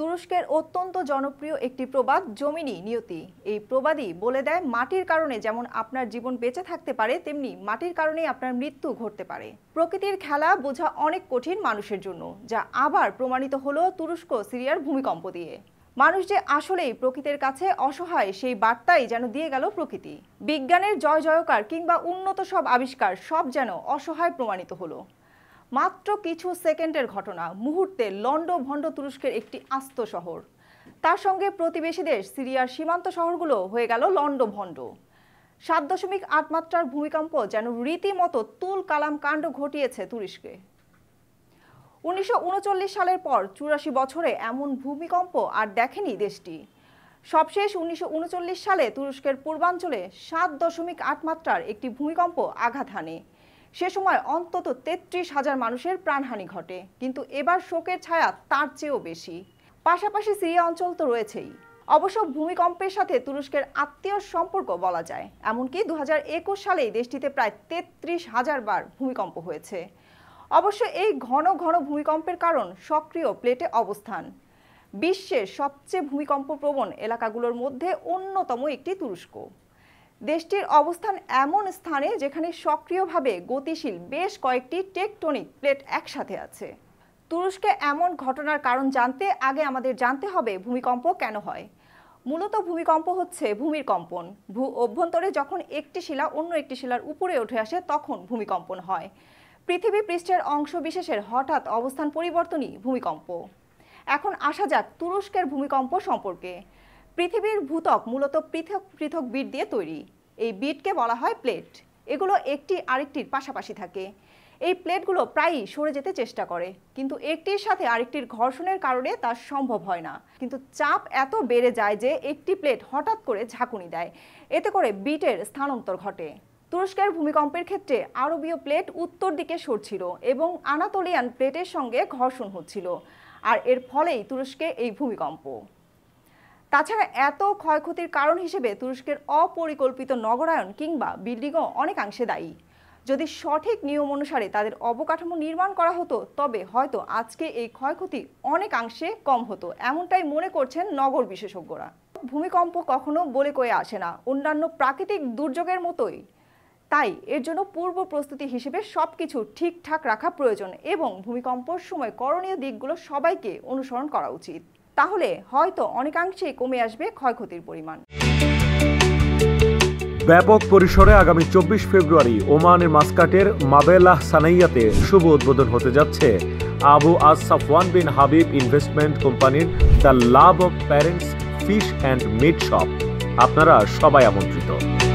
তুরস্কের অত্যন্ত জনপ্রিয় একটি প্রবাদ জমিনি নিয়তি এই প্রবাদই বলে দেয় মাটির কারণে যেমন আপনার জীবন বেঁচে থাকতে পারে তেমনি মাটির কারণে আপনার মৃত্যু ঘটতে পারে প্রকৃতির খেলা বোঝা অনেক কঠিন মানুষের জন্য যা আবার প্রমাণিত হলো তুরস্ক সিরিয়ার ভূমিকম্প দিয়ে মানুষ যে আসলেই প্রকৃতির কাছে অসহায় সেই বার্তাই যেন দিয়ে গেল প্রকৃতি বিজ্ঞানের জয় জয়কার কিংবা উন্নত সব আবিষ্কার সব যেন অসহায় প্রমাণিত হলো মাত্র কিছু সেকেন্ডের ঘটনা মুহূর্তে লন্ড ভণ্ড তুরস্কের একটি আস্ত শহর তার সঙ্গে প্রতিবেশী দেশ সিরিয়ার সীমান্ত শহরগুলো হয়ে গেল লন্ড ভণ্ড সাত দশমিক আট মাত্রার ভূমিকম্প যেন রীতিমতো তুল কালাম কাণ্ড ঘটিয়েছে তুরস্কে উনিশশো সালের পর চুরাশি বছরে এমন ভূমিকম্প আর দেখেনি দেশটি সবশেষ উনিশশো সালে তুরস্কের পূর্বাঞ্চলে সাত দশমিক আট মাত্রার একটি ভূমিকম্প আঘাত হানে সে সময় অন্তত তেত্রিশ হাজার মানুষের প্রাণহানি ঘটে কিন্তু এবার শোকের ছায়া তার চেয়েও বেশি পাশাপাশি সিরিয়া অঞ্চল তো রয়েছেই অবশ্য ভূমিকম্পের সাথে তুরস্কের আত্মীয় সম্পর্ক বলা যায় এমনকি দু হাজার একুশ সালেই দেশটিতে প্রায় তেত্রিশ হাজার বার ভূমিকম্প হয়েছে অবশ্য এই ঘন ঘন ভূমিকম্পের কারণ সক্রিয় প্লেটে অবস্থান বিশ্বের সবচেয়ে ভূমিকম্প প্রবণ এলাকাগুলোর মধ্যে অন্যতম একটি তুরস্ক দেশটির অবস্থান এমন স্থানে যেখানে সক্রিয়ভাবে গতিশীল বেশ কয়েকটি টেকটনিক প্লেট একসাথে আছে তুরস্কে এমন ঘটনার কারণ জানতে আগে আমাদের জানতে হবে ভূমিকম্প কেন হয় মূলত ভূমিকম্প হচ্ছে ভূমির কম্পন ভূ অভ্যন্তরে যখন একটি শিলা অন্য একটি শিলার উপরে উঠে আসে তখন ভূমিকম্পন হয় পৃথিবী পৃষ্ঠের অংশ বিশেষের হঠাৎ অবস্থান পরিবর্তনই ভূমিকম্প এখন আসা যাক তুরস্কের ভূমিকম্প সম্পর্কে পৃথিবীর ভূতক মূলত পৃথক পৃথক বিট দিয়ে তৈরি এই বিটকে বলা হয় প্লেট এগুলো একটি আরেকটির পাশাপাশি থাকে এই প্লেটগুলো প্রায়ই সরে যেতে চেষ্টা করে কিন্তু একটির সাথে আরেকটির ঘর্ষণের কারণে তা সম্ভব হয় না কিন্তু চাপ এত বেড়ে যায় যে একটি প্লেট হঠাৎ করে ঝাঁকুনি দেয় এতে করে বিটের স্থানান্তর ঘটে তুরস্কের ভূমিকম্পের ক্ষেত্রে আরবীয় প্লেট উত্তর দিকে সরছিল এবং আনাতোলিয়ান প্লেটের সঙ্গে ঘর্ষণ হচ্ছিল আর এর ফলেই তুরস্কে এই ভূমিকম্প তাছাড়া এত ক্ষয়ক্ষতির কারণ হিসেবে তুরস্কের অপরিকল্পিত নগরায়ন কিংবা বিল্ডিংও অনেকাংশে দায়ী যদি সঠিক নিয়ম অনুসারে তাদের অবকাঠামো নির্মাণ করা হতো তবে হয়তো আজকে এই ক্ষয়ক্ষতি অনেকাংশে কম হতো এমনটাই মনে করছেন নগর বিশেষজ্ঞরা ভূমিকম্প কখনো বলে কয়ে আসে না অন্যান্য প্রাকৃতিক দুর্যোগের মতোই তাই এর জন্য পূর্ব প্রস্তুতি হিসেবে সব কিছু ঠিকঠাক রাখা প্রয়োজন এবং ভূমিকম্পর সময় করণীয় দিকগুলো সবাইকে অনুসরণ করা উচিত তাহলে হয়তো অনেকাংশেই কমে আসবে ক্ষয়ক্ষতির পরিমাণ ব্যাপক পরিসরে আগামী চব্বিশ ফেব্রুয়ারি ওমানের মাস্কাটের মাবেলাহ সানাইয়াতে শুভ উদ্বোধন হতে যাচ্ছে আবু আজ সাফওয়ান বিন হাবিব ইনভেস্টমেন্ট কোম্পানির the love of parents fish and meat shop আপনারা সবাই আমন্ত্রিত